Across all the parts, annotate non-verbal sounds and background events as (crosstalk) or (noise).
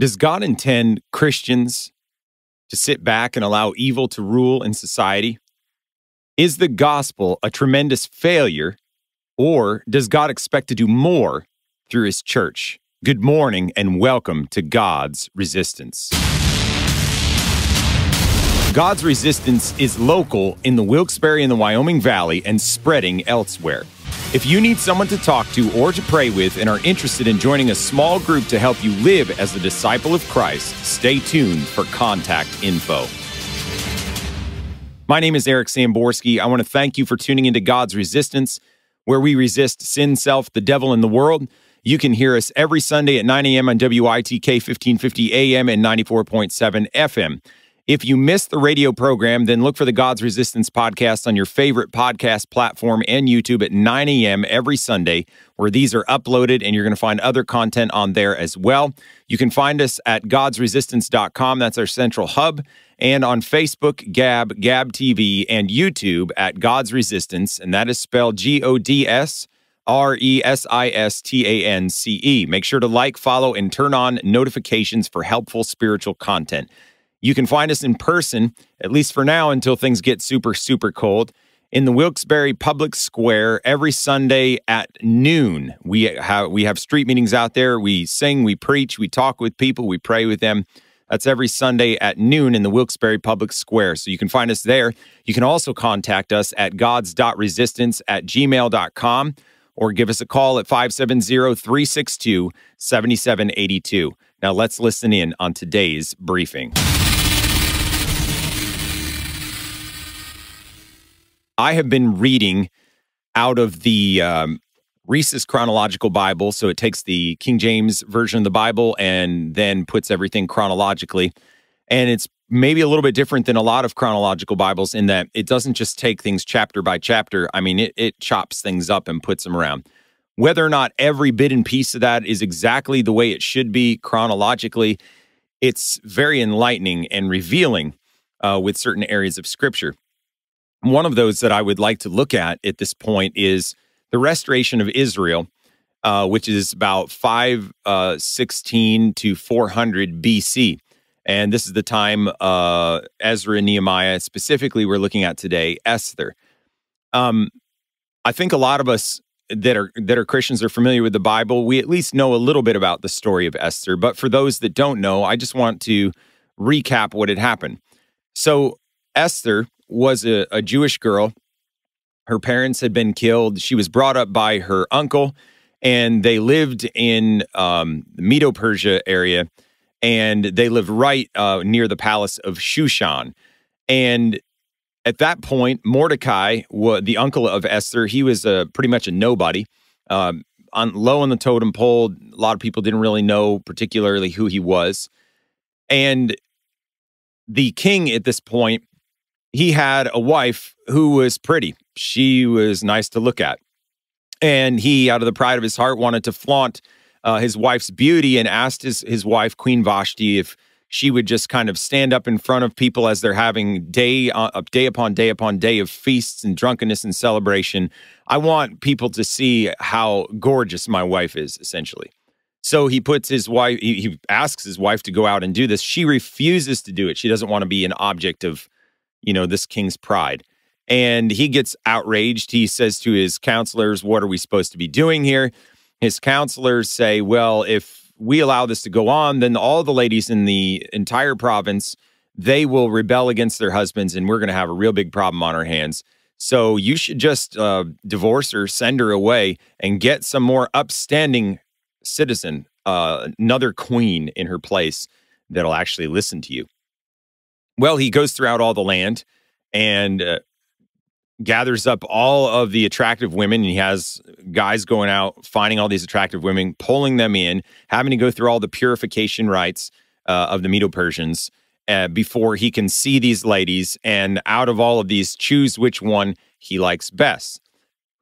Does God intend Christians to sit back and allow evil to rule in society? Is the gospel a tremendous failure, or does God expect to do more through his church? Good morning and welcome to God's Resistance. God's Resistance is local in the Wilkes-Barre and the Wyoming Valley and spreading elsewhere. If you need someone to talk to or to pray with and are interested in joining a small group to help you live as a disciple of Christ, stay tuned for contact info. My name is Eric Samborski. I want to thank you for tuning into God's Resistance, where we resist sin, self, the devil, and the world. You can hear us every Sunday at 9 a.m. on WITK 1550 AM and 94.7 FM. If you missed the radio program, then look for the God's Resistance podcast on your favorite podcast platform and YouTube at 9 a.m. every Sunday, where these are uploaded, and you're going to find other content on there as well. You can find us at godsresistance.com. That's our central hub. And on Facebook, Gab, Gab TV, and YouTube at God's Resistance. And that is spelled G O D S R E S I S T A N C E. Make sure to like, follow, and turn on notifications for helpful spiritual content. You can find us in person, at least for now, until things get super, super cold, in the Wilkes-Barre Public Square every Sunday at noon. We have, we have street meetings out there. We sing, we preach, we talk with people, we pray with them. That's every Sunday at noon in the Wilkes-Barre Public Square. So you can find us there. You can also contact us at gods.resistance at gmail.com or give us a call at 570 362 7782. Now let's listen in on today's briefing. I have been reading out of the um, Reese's Chronological Bible. So it takes the King James version of the Bible and then puts everything chronologically. And it's maybe a little bit different than a lot of chronological Bibles in that it doesn't just take things chapter by chapter. I mean, it, it chops things up and puts them around. Whether or not every bit and piece of that is exactly the way it should be chronologically, it's very enlightening and revealing uh, with certain areas of scripture. One of those that I would like to look at at this point is the restoration of Israel, uh, which is about 516 uh, to 400 BC. And this is the time uh, Ezra and Nehemiah, specifically, we're looking at today, Esther. Um, I think a lot of us that are that are Christians are familiar with the Bible. We at least know a little bit about the story of Esther. But for those that don't know, I just want to recap what had happened. So Esther was a, a Jewish girl. Her parents had been killed. She was brought up by her uncle, and they lived in um, the Medo Persia area, and they lived right uh, near the palace of Shushan. And at that point, Mordecai, the uncle of Esther, he was a, pretty much a nobody. Um, on low on the totem pole, a lot of people didn't really know particularly who he was. And the king at this point he had a wife who was pretty. She was nice to look at. And he, out of the pride of his heart, wanted to flaunt uh, his wife's beauty and asked his, his wife, Queen Vashti, if she would just kind of stand up in front of people as they're having day, uh, day upon day upon day of feasts and drunkenness and celebration. I want people to see how gorgeous my wife is, essentially. So he puts his wife, he, he asks his wife to go out and do this. She refuses to do it. She doesn't want to be an object of you know, this king's pride. And he gets outraged. He says to his counselors, What are we supposed to be doing here? His counselors say, Well, if we allow this to go on, then all the ladies in the entire province, they will rebel against their husbands, and we're going to have a real big problem on our hands. So you should just uh, divorce her, send her away, and get some more upstanding citizen, uh, another queen in her place that'll actually listen to you. Well, he goes throughout all the land and uh, gathers up all of the attractive women. And he has guys going out, finding all these attractive women, pulling them in, having to go through all the purification rites uh, of the Medo Persians uh, before he can see these ladies and out of all of these, choose which one he likes best.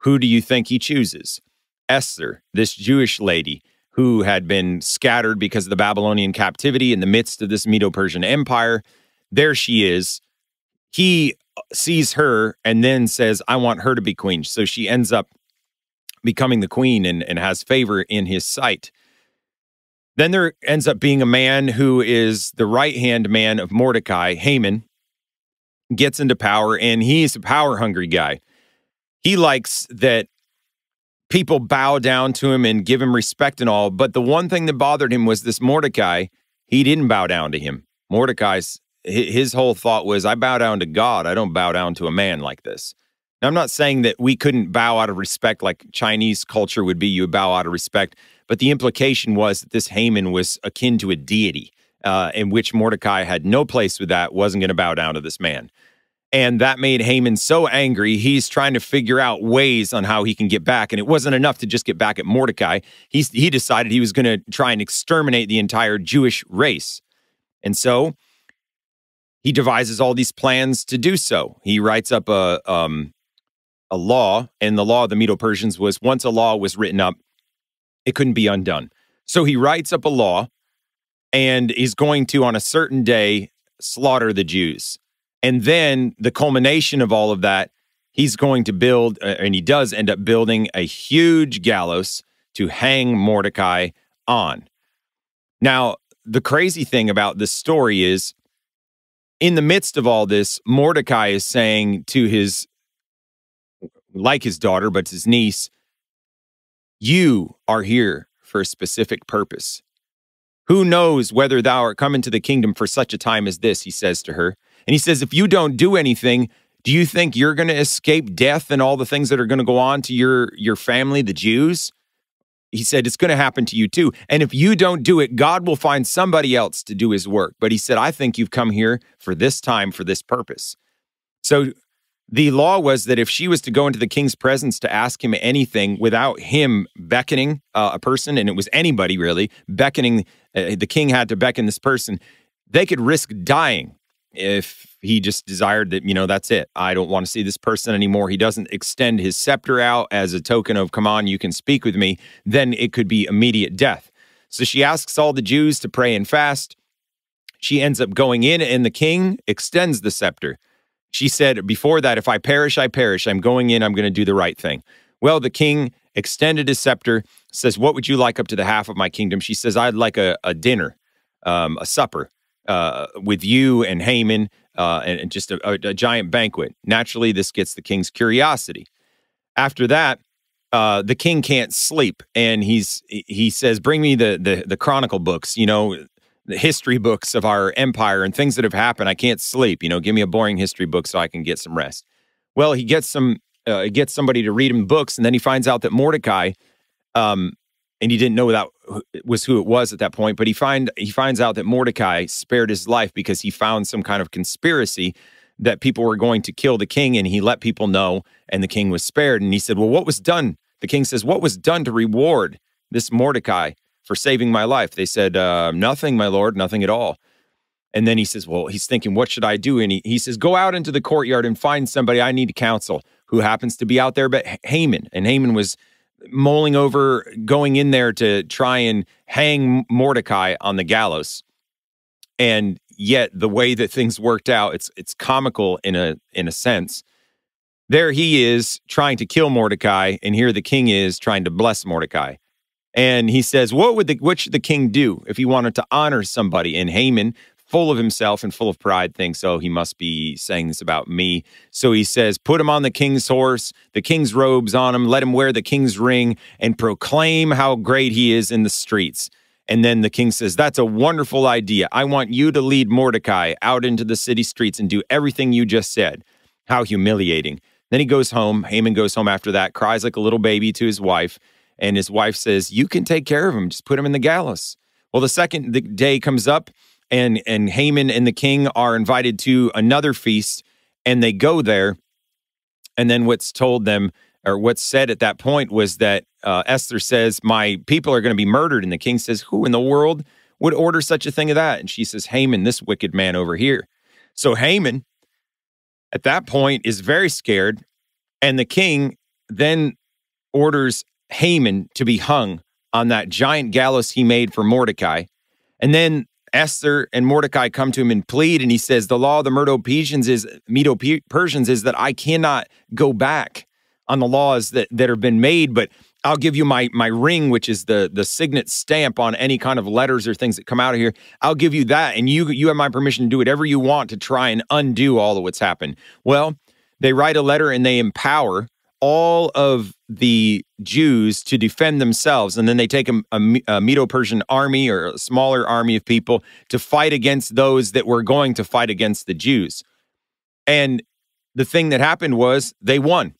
Who do you think he chooses? Esther, this Jewish lady who had been scattered because of the Babylonian captivity in the midst of this Medo Persian Empire. There she is. He uh, sees her and then says, I want her to be queen. So she ends up becoming the queen and, and has favor in his sight. Then there ends up being a man who is the right hand man of Mordecai, Haman, gets into power, and he's a power hungry guy. He likes that people bow down to him and give him respect and all. But the one thing that bothered him was this Mordecai, he didn't bow down to him. Mordecai's his whole thought was, I bow down to God. I don't bow down to a man like this. Now, I'm not saying that we couldn't bow out of respect like Chinese culture would be, you would bow out of respect. But the implication was that this Haman was akin to a deity, uh, in which Mordecai had no place with that, wasn't going to bow down to this man. And that made Haman so angry, he's trying to figure out ways on how he can get back. And it wasn't enough to just get back at Mordecai. He's, he decided he was going to try and exterminate the entire Jewish race. And so he devises all these plans to do so. He writes up a um, a law, and the law of the Medo Persians was once a law was written up, it couldn't be undone. So he writes up a law, and he's going to on a certain day slaughter the Jews, and then the culmination of all of that, he's going to build, uh, and he does end up building a huge gallows to hang Mordecai on. Now, the crazy thing about this story is in the midst of all this, Mordecai is saying to his, like his daughter, but his niece, You are here for a specific purpose. Who knows whether thou art come into the kingdom for such a time as this, he says to her. And he says, If you don't do anything, do you think you're going to escape death and all the things that are going to go on to your, your family, the Jews? he said, It's going to happen to you too. And if you don't do it, God will find somebody else to do his work. But he said, I think you've come here for this time, for this purpose. So the law was that if she was to go into the king's presence to ask him anything without him beckoning uh, a person, and it was anybody really, beckoning, uh, the king had to beckon this person, they could risk dying if he just desired that, you know, that's it. I don't want to see this person anymore. He doesn't extend his scepter out as a token of, come on, you can speak with me, then it could be immediate death. So she asks all the Jews to pray and fast. She ends up going in, and the king extends the scepter. She said, Before that, if I perish, I perish. I'm going in, I'm going to do the right thing. Well, the king extended his scepter, says, What would you like up to the half of my kingdom? She says, I'd like a, a dinner, um, a supper uh, with you and Haman uh, and, and, just a, a, giant banquet. Naturally, this gets the king's curiosity. After that, uh, the king can't sleep, and he's he says, "Bring me the, the the chronicle books, you know, the history books of our empire and things that have happened. I can't sleep, you know. Give me a boring history book so I can get some rest." Well, he gets some uh, gets somebody to read him books, and then he finds out that Mordecai, um, and he didn't know that was who it was at that point. But he find he finds out that Mordecai spared his life because he found some kind of conspiracy that people were going to kill the king, and he let people know, and the king was spared. And he said, "Well, what was done?" The king says, "What was done to reward this Mordecai for saving my life?" They said, uh, "Nothing, my lord, nothing at all." And then he says, Well, he's thinking, What should I do? And he, he says, Go out into the courtyard and find somebody I need to counsel who happens to be out there, but Haman. And Haman was mulling over going in there to try and hang Mordecai on the gallows. And yet the way that things worked out, it's it's comical in a in a sense. There he is trying to kill Mordecai, and here the king is trying to bless Mordecai. And he says, What would the what should the king do if he wanted to honor somebody? And Haman full of himself and full of pride, thinks, oh, he must be saying this about me. So he says, Put him on the king's horse, the king's robes on him, let him wear the king's ring, and proclaim how great he is in the streets. And then the king says, That's a wonderful idea. I want you to lead Mordecai out into the city streets and do everything you just said. How humiliating. Then he goes home. Haman goes home after that, cries like a little baby to his wife. And his wife says, You can take care of him. Just put him in the gallows. Well, the second the day comes up, and and Haman and the king are invited to another feast, and they go there. And then what's told them, or what's said at that point, was that uh, Esther says, "My people are going to be murdered," and the king says, "Who in the world would order such a thing of that?" And she says, "Haman, this wicked man over here." So Haman, at that point, is very scared, and the king then orders Haman to be hung on that giant gallows he made for Mordecai. And then Esther and Mordecai come to him and plead, and he says, The law of the Medo Persians is Medo Persians is that I cannot go back on the laws that, that have been made, but I'll give you my my ring, which is the the signet stamp on any kind of letters or things that come out of here. I'll give you that, and you you have my permission to do whatever you want to try and undo all of what's happened. Well, they write a letter and they empower all of the Jews to defend themselves. And then they take a, a, a Medo Persian army or a smaller army of people to fight against those that were going to fight against the Jews. And the thing that happened was they won.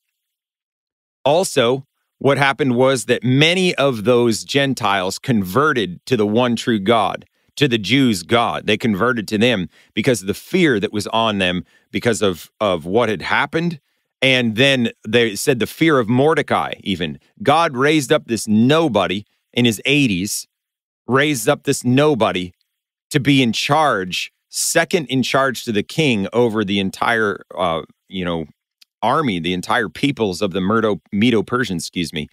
Also, what happened was that many of those Gentiles converted to the one true God, to the Jews' God. They converted to them because of the fear that was on them because of, of what had happened and then they said the fear of Mordecai, even. God raised up this nobody in his 80s, raised up this nobody to be in charge, second in charge to the king over the entire, uh, you know, army, the entire peoples of the Medo Persian, excuse me.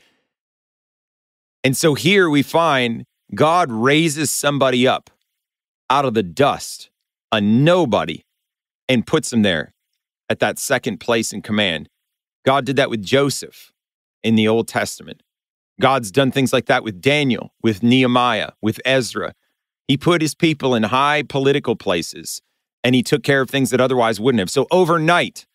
And so here we find God raises somebody up out of the dust, a nobody, and puts him there at that second place in command. God did that with Joseph in the Old Testament. God's done things like that with Daniel, with Nehemiah, with Ezra. He put his people in high political places and he took care of things that otherwise wouldn't have. So overnight,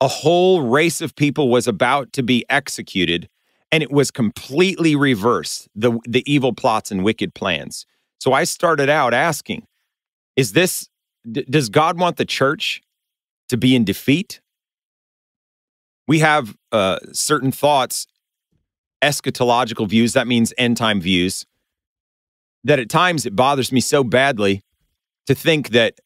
a whole race of people was about to be executed and it was completely reversed the, the evil plots and wicked plans. So I started out asking, is this, d- does God want the church to be in defeat. We have uh, certain thoughts, eschatological views, that means end time views, that at times it bothers me so badly to think that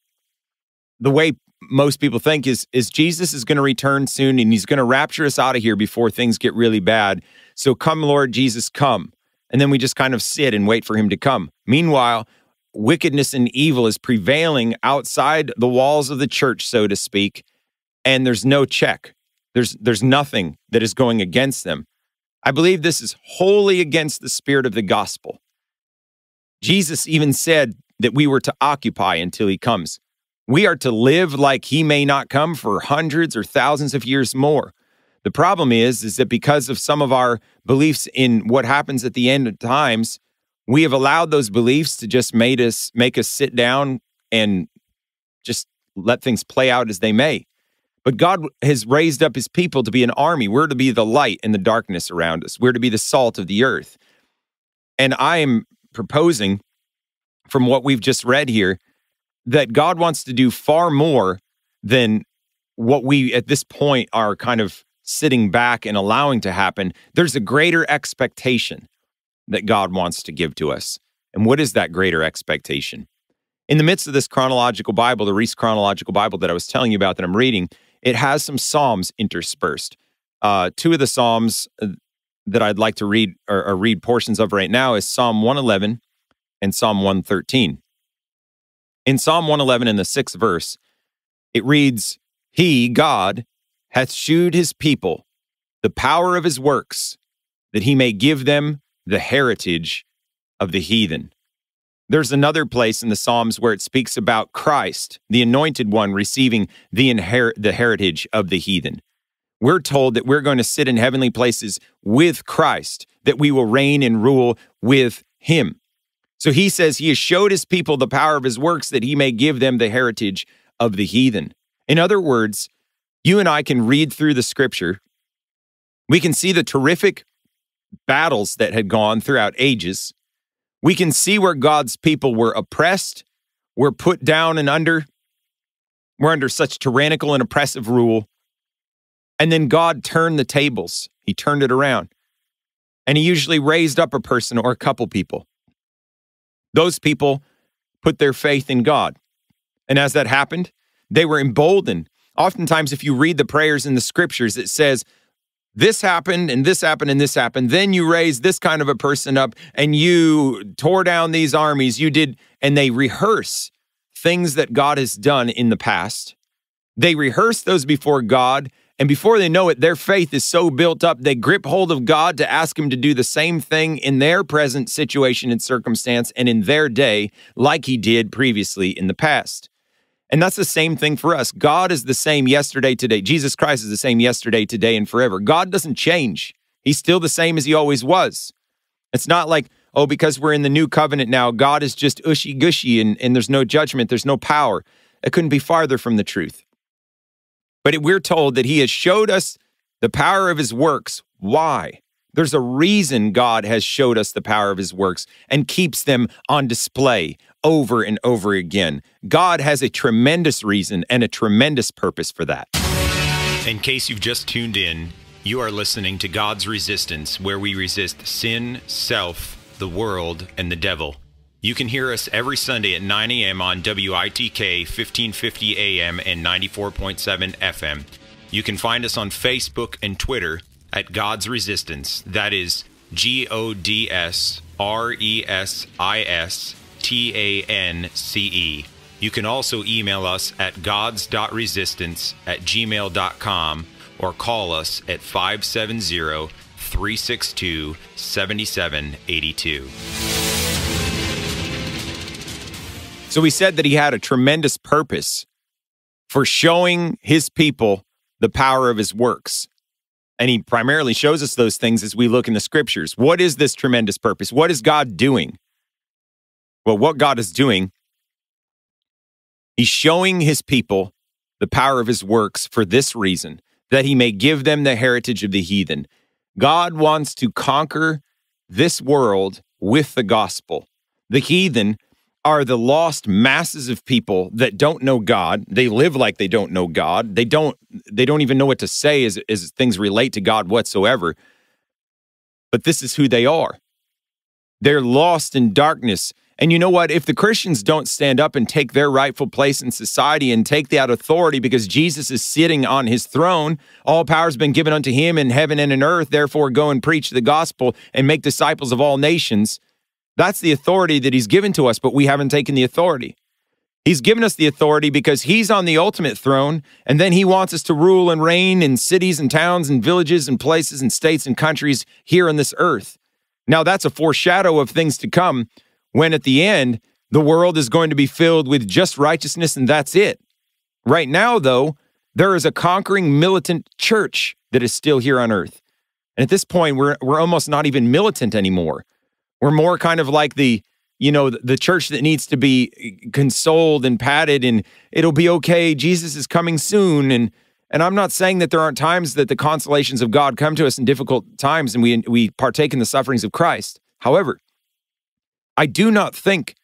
the way most people think is is Jesus is going to return soon and he's going to rapture us out of here before things get really bad. So come Lord Jesus come. And then we just kind of sit and wait for him to come. Meanwhile, wickedness and evil is prevailing outside the walls of the church, so to speak, and there's no check. There's, there's nothing that is going against them. I believe this is wholly against the spirit of the gospel. Jesus even said that we were to occupy until he comes. We are to live like he may not come for hundreds or thousands of years more. The problem is, is that because of some of our beliefs in what happens at the end of times, we have allowed those beliefs to just made us make us sit down and just let things play out as they may. But God has raised up his people to be an army. We're to be the light in the darkness around us. We're to be the salt of the earth. And I am proposing from what we've just read here that God wants to do far more than what we at this point are kind of sitting back and allowing to happen. There's a greater expectation that God wants to give to us. And what is that greater expectation? In the midst of this chronological Bible, the Reese Chronological Bible that I was telling you about that I'm reading, it has some Psalms interspersed. Uh, two of the Psalms uh, that I'd like to read or, or read portions of right now is Psalm 111 and Psalm 113. In Psalm 111, in the sixth verse, it reads, He, God, hath shewed his people the power of his works, that he may give them the heritage of the heathen. There's another place in the Psalms where it speaks about Christ, the anointed one, receiving the, inher- the heritage of the heathen. We're told that we're going to sit in heavenly places with Christ, that we will reign and rule with him. So he says he has showed his people the power of his works that he may give them the heritage of the heathen. In other words, you and I can read through the scripture. We can see the terrific battles that had gone throughout ages. We can see where God's people were oppressed, were put down and under, were under such tyrannical and oppressive rule. And then God turned the tables, He turned it around. And He usually raised up a person or a couple people. Those people put their faith in God. And as that happened, they were emboldened. Oftentimes, if you read the prayers in the scriptures, it says this happened and this happened and this happened. Then you raised this kind of a person up and you tore down these armies. You did, and they rehearse things that God has done in the past. They rehearse those before God. And before they know it, their faith is so built up, they grip hold of God to ask Him to do the same thing in their present situation and circumstance and in their day, like He did previously in the past. And that's the same thing for us. God is the same yesterday, today. Jesus Christ is the same yesterday, today, and forever. God doesn't change. He's still the same as he always was. It's not like, oh, because we're in the new covenant now, God is just ushy gushy and, and there's no judgment, there's no power. It couldn't be farther from the truth. But it, we're told that he has showed us the power of his works. Why? There's a reason God has showed us the power of his works and keeps them on display, over and over again. God has a tremendous reason and a tremendous purpose for that. In case you've just tuned in, you are listening to God's Resistance, where we resist sin, self, the world, and the devil. You can hear us every Sunday at 9 a.m. on WITK 1550 a.m. and 94.7 FM. You can find us on Facebook and Twitter at God's Resistance. That is G O D S R E S I S T A N C E. You can also email us at gods.resistance at gmail.com or call us at 570 362 7782. So we said that he had a tremendous purpose for showing his people the power of his works. And he primarily shows us those things as we look in the scriptures. What is this tremendous purpose? What is God doing? But what God is doing, He's showing His people the power of His works for this reason that He may give them the heritage of the heathen. God wants to conquer this world with the gospel. The heathen are the lost masses of people that don't know God. They live like they don't know God. They don't they don't even know what to say as, as things relate to God whatsoever. But this is who they are. They're lost in darkness and you know what? If the Christians don't stand up and take their rightful place in society and take that authority because Jesus is sitting on his throne, all power has been given unto him in heaven and in earth. Therefore, go and preach the gospel and make disciples of all nations. That's the authority that he's given to us, but we haven't taken the authority. He's given us the authority because he's on the ultimate throne, and then he wants us to rule and reign in cities and towns and villages and places and states and countries here on this earth. Now, that's a foreshadow of things to come, when at the end, the world is going to be filled with just righteousness and that's it. Right now, though, there is a conquering militant church that is still here on earth. And at this point, we're, we're almost not even militant anymore. We're more kind of like the, you know, the church that needs to be eh, consoled and padded, and it'll be okay. Jesus is coming soon. And, and I'm not saying that there aren't times that the consolations of God come to us in difficult times and we, we partake in the sufferings of Christ. However, I do not think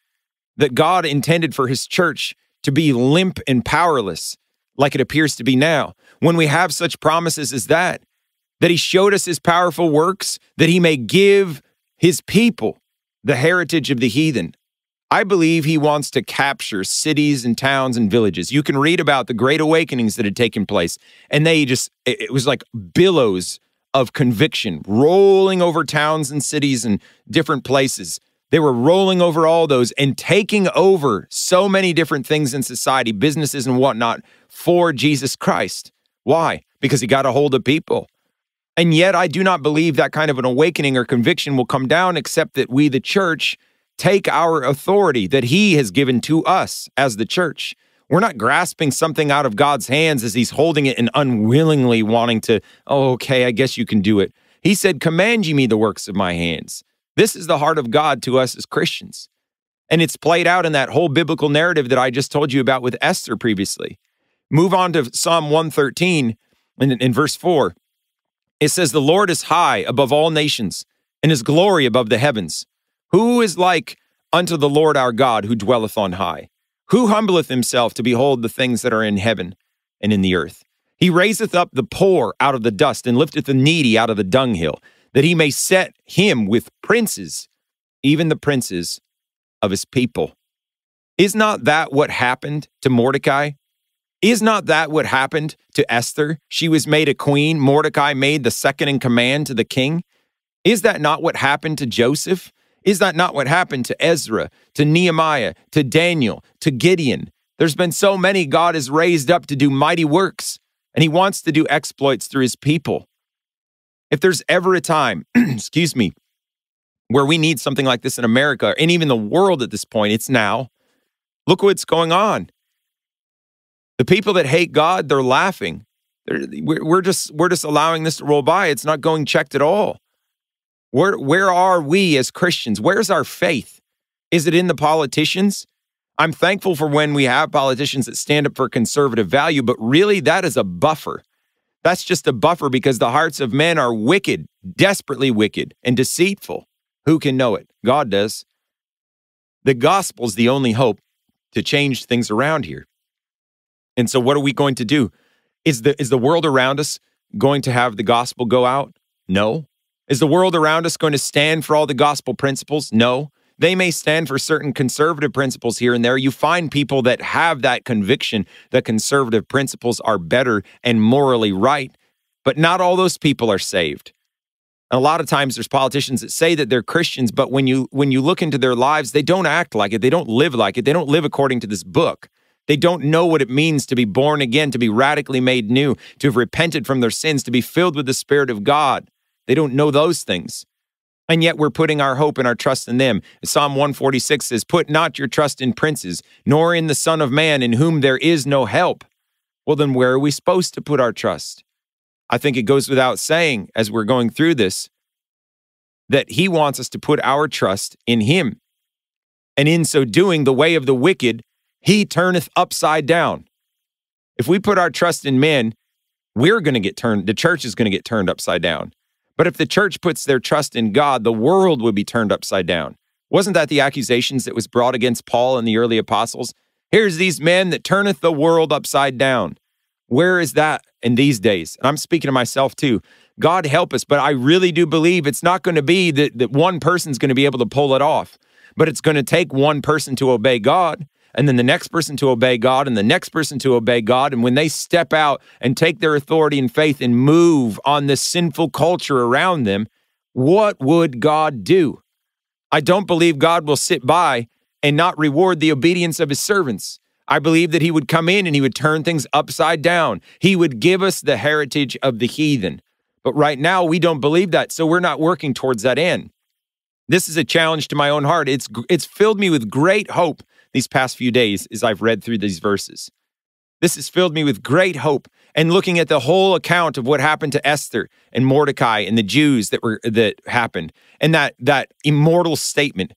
that God intended for his church to be limp and powerless like it appears to be now. When we have such promises as that, that he showed us his powerful works, that he may give his people the heritage of the heathen. I believe he wants to capture cities and towns and villages. You can read about the great awakenings that had taken place, and they just, it was like billows of conviction rolling over towns and cities and different places they were rolling over all those and taking over so many different things in society, businesses and whatnot, for Jesus Christ. Why? Because he got a hold of people. And yet, I do not believe that kind of an awakening or conviction will come down, except that we, the church, take our authority that he has given to us as the church. We're not grasping something out of God's hands as he's holding it and unwillingly wanting to, oh, okay, I guess you can do it. He said, Command ye me the works of my hands. This is the heart of God to us as Christians. And it's played out in that whole biblical narrative that I just told you about with Esther previously. Move on to Psalm 113 in, in verse 4. It says, The Lord is high above all nations, and his glory above the heavens. Who is like unto the Lord our God who dwelleth on high? Who humbleth himself to behold the things that are in heaven and in the earth? He raiseth up the poor out of the dust and lifteth the needy out of the dunghill that he may set him with princes, even the princes of his people. Is not that what happened to Mordecai? Is not that what happened to Esther? She was made a queen. Mordecai made the second in command to the king. Is that not what happened to Joseph? Is that not what happened to Ezra, to Nehemiah, to Daniel, to Gideon? There's been so many God has raised up to do mighty works, and he wants to do exploits through his people. If there's ever a time, (clears throat) excuse me, where we need something like this in America and even the world at this point, it's now. Look what's going on. The people that hate God, they're laughing. They're, we're just we're just allowing this to roll by. It's not going checked at all. Where where are we as Christians? Where's our faith? Is it in the politicians? I'm thankful for when we have politicians that stand up for conservative value, but really that is a buffer. That's just a buffer because the hearts of men are wicked, desperately wicked, and deceitful. Who can know it? God does. The gospel's the only hope to change things around here. And so, what are we going to do? Is the, is the world around us going to have the gospel go out? No. Is the world around us going to stand for all the gospel principles? No. They may stand for certain conservative principles here and there. You find people that have that conviction that conservative principles are better and morally right, but not all those people are saved. a lot of times there's politicians that say that they're Christians, but when you when you look into their lives, they don't act like it. They don't live like it. They don't live according to this book. They don't know what it means to be born again, to be radically made new, to have repented from their sins, to be filled with the Spirit of God. They don't know those things and yet we're putting our hope and our trust in them. Psalm 146 says, Put not your trust in princes, nor in the Son of Man, in whom there is no help. Well, then where are we supposed to put our trust? I think it goes without saying as we're going through this that he wants us to put our trust in him. And in so doing, the way of the wicked, he turneth upside down. If we put our trust in men, we're going to get turned, the church is going to get turned upside down. But if the church puts their trust in God, the world would be turned upside down. Wasn't that the accusations that was brought against Paul and the early apostles? Here's these men that turneth the world upside down. Where is that in these days? And I'm speaking to myself too. God help us, but I really do believe it's not going to be that, that one person's going to be able to pull it off, but it's going to take one person to obey God and then the next person to obey God, and the next person to obey God. And when they step out and take their authority and faith and move on this sinful culture around them, what would God do? I don't believe God will sit by and not reward the obedience of his servants. I believe that he would come in and he would turn things upside down. He would give us the heritage of the heathen. But right now, we don't believe that, so we're not working towards that end. This is a challenge to my own heart. It's, it's filled me with great hope these past few days as I've read through these verses. This has filled me with great hope. And looking at the whole account of what happened to Esther and Mordecai and the Jews that were that happened, and that that immortal statement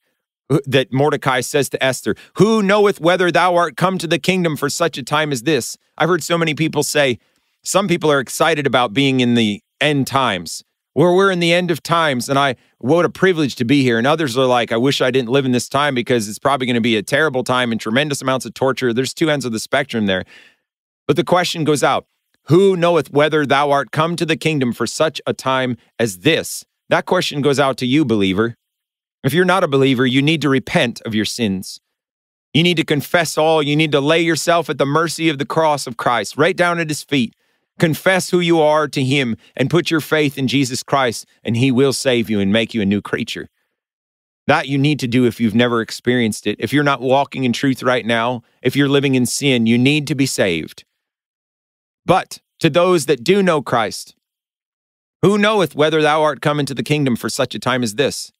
that Mordecai says to Esther, "Who knoweth whether thou art come to the kingdom for such a time as this?" I've heard so many people say. Some people are excited about being in the end times where we're in the end of times. And I, what a privilege to be here. And others are like, I wish I didn't live in this time because it's probably going to be a terrible time and tremendous amounts of torture. There's two ends of the spectrum there. But the question goes out Who knoweth whether thou art come to the kingdom for such a time as this? That question goes out to you, believer. If you're not a believer, you need to repent of your sins. You need to confess all. You need to lay yourself at the mercy of the cross of Christ, right down at his feet. Confess who you are to Him and put your faith in Jesus Christ, and He will save you and make you a new creature. That you need to do if you've never experienced it. If you're not walking in truth right now, if you're living in sin, you need to be saved. But to those that do know Christ, who knoweth whether thou art come into the kingdom for such a time as this?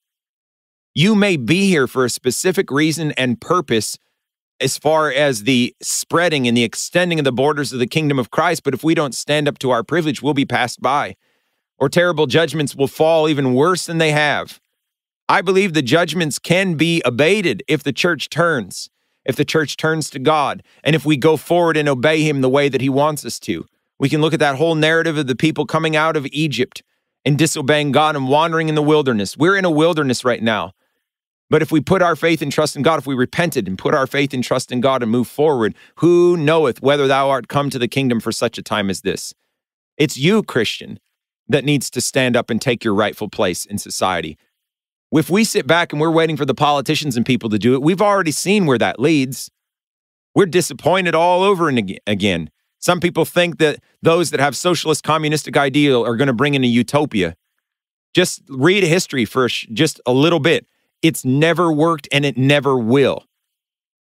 You may be here for a specific reason and purpose as far as the spreading and the extending of the borders of the kingdom of Christ. But if we don't stand up to our privilege, we'll be passed by, or terrible judgments will fall even worse than they have. I believe the judgments can be abated if the church turns, if the church turns to God, and if we go forward and obey Him the way that He wants us to. We can look at that whole narrative of the people coming out of Egypt and disobeying God and wandering in the wilderness. We're in a wilderness right now. But if we put our faith and trust in God, if we repented and put our faith and trust in God and move forward, who knoweth whether thou art come to the kingdom for such a time as this? It's you, Christian, that needs to stand up and take your rightful place in society. If we sit back and we're waiting for the politicians and people to do it, we've already seen where that leads. We're disappointed all over and again. Some people think that those that have socialist communistic ideal are going to bring in a utopia. Just read history for just a little bit it's never worked and it never will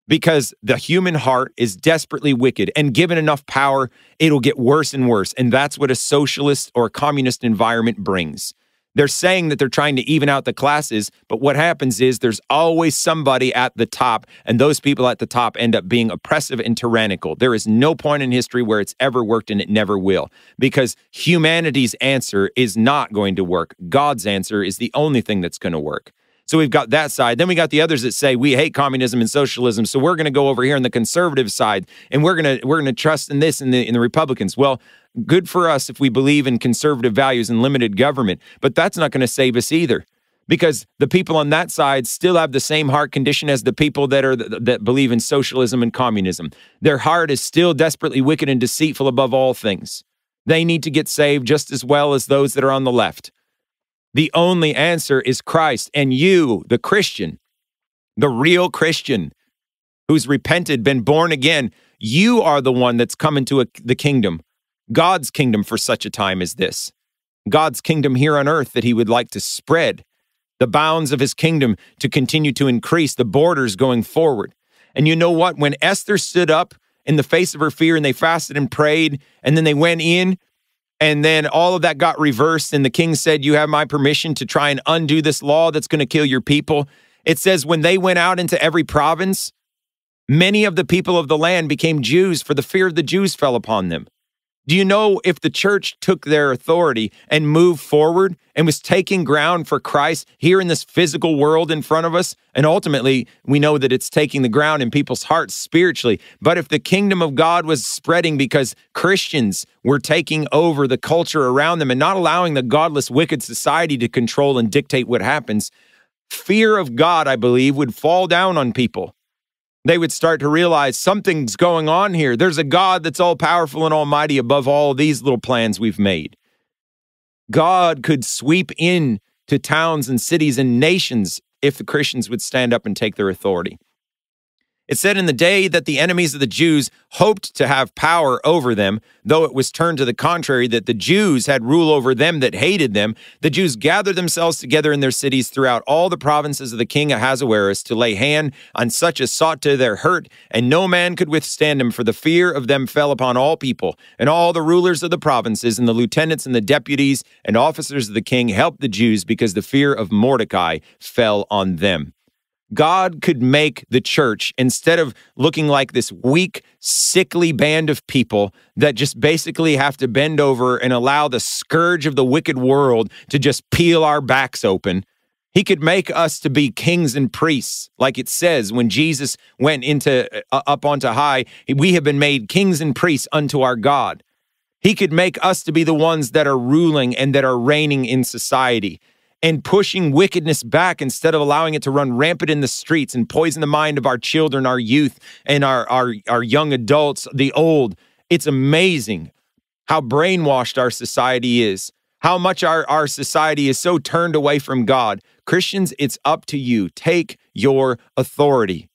because the human heart is desperately wicked and given enough power, it'll get worse and worse. And that's what a socialist or a communist environment brings. They're saying that they're trying to even out the classes, but what happens is there's always somebody at the top, and those people at the top end up being oppressive and tyrannical. There is no point in history where it's ever worked and it never will, because humanity's answer is not going to work. God's answer is the only thing that's going to work. So we've got that side. Then we got the others that say we hate communism and socialism. So we're going to go over here on the conservative side, and we're going to we're going to trust in this and the in the Republicans. Well, good for us if we believe in conservative values and limited government, but that's not going to save us either. Because the people on that side still have the same heart condition as the people that are that believe in socialism and communism. Their heart is still desperately wicked and deceitful above all things. They need to get saved just as well as those that are on the left. The only answer is Christ. And you, the Christian, the real Christian who's repented, been born again, you are the one that's come into a, the kingdom, God's kingdom for such a time as this. God's kingdom here on earth that he would like to spread, the bounds of his kingdom to continue to increase, the borders going forward. And you know what? When Esther stood up in the face of her fear and they fasted and prayed, and then they went in and then all of that got reversed, and the king said, You have my permission to try and undo this law that's going to kill your people. It says, When they went out into every province, many of the people of the land became Jews, for the fear of the Jews fell upon them. Do you know if the church took their authority and moved forward and was taking ground for Christ here in this physical world in front of us? And ultimately, we know that it's taking the ground in people's hearts spiritually. But if the kingdom of God was spreading because Christians were taking over the culture around them and not allowing the godless, wicked society to control and dictate what happens, fear of God, I believe, would fall down on people they would start to realize something's going on here. There's a God that's all powerful and almighty above all these little plans we've made. God could sweep in to towns and cities and nations if the Christians would stand up and take their authority. It said, In the day that the enemies of the Jews hoped to have power over them, though it was turned to the contrary, that the Jews had rule over them that hated them, the Jews gathered themselves together in their cities throughout all the provinces of the king Ahasuerus to lay hand on such as sought to their hurt, and no man could withstand them, for the fear of them fell upon all people. And all the rulers of the provinces, and the lieutenants, and the deputies, and officers of the king helped the Jews because the fear of Mordecai fell on them. God could make the church instead of looking like this weak, sickly band of people that just basically have to bend over and allow the scourge of the wicked world to just peel our backs open. He could make us to be kings and priests, like it says when Jesus went into uh, up onto high, we have been made kings and priests unto our God. He could make us to be the ones that are ruling and that are reigning in society and pushing wickedness back instead of allowing it to run rampant in the streets and poison the mind of our children, our youth, and our, our, our young adults, the old. It's amazing how brainwashed our society is, how much our, our society is so turned away from God. Christians, it's up to you. Take your authority.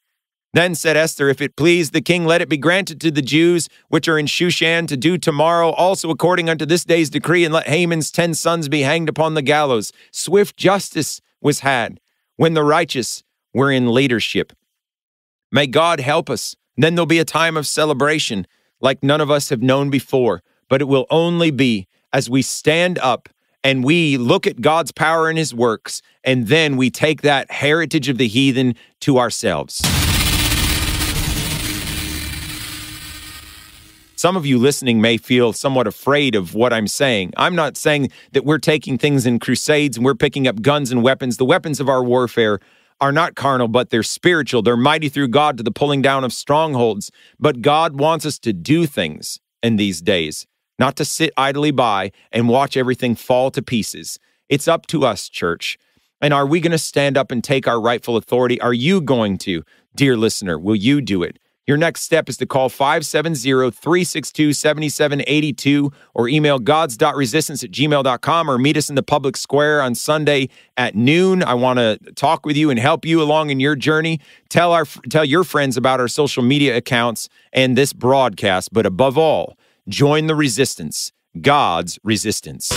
Then said Esther, If it please the king, let it be granted to the Jews which are in Shushan to do tomorrow also according unto this day's decree, and let Haman's ten sons be hanged upon the gallows. Swift justice was had when the righteous were in leadership. May God help us. Then there'll be a time of celebration like none of us have known before, but it will only be as we stand up and we look at God's power and his works, and then we take that heritage of the heathen to ourselves. Some of you listening may feel somewhat afraid of what I'm saying. I'm not saying that we're taking things in crusades and we're picking up guns and weapons. The weapons of our warfare are not carnal, but they're spiritual. They're mighty through God to the pulling down of strongholds. But God wants us to do things in these days, not to sit idly by and watch everything fall to pieces. It's up to us, church. And are we going to stand up and take our rightful authority? Are you going to? Dear listener, will you do it? Your next step is to call 570 362 7782 or email gods.resistance at gmail.com or meet us in the public square on Sunday at noon. I want to talk with you and help you along in your journey. Tell, our, tell your friends about our social media accounts and this broadcast. But above all, join the resistance, God's resistance.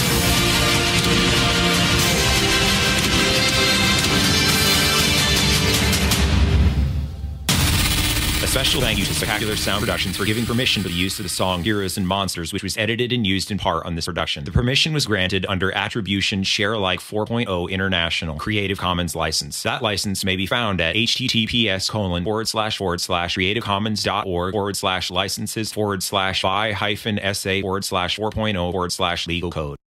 Special thank you to Spectacular Sound Productions for giving permission to the use of the song Heroes and Monsters, which was edited and used in part on this production. The permission was granted under Attribution Share Alike 4.0 International Creative Commons license. That license may be found at https colon forward slash forward slash creativecommons.org forward slash licenses forward slash by hyphen sa forward slash 4.0 forward slash legal code.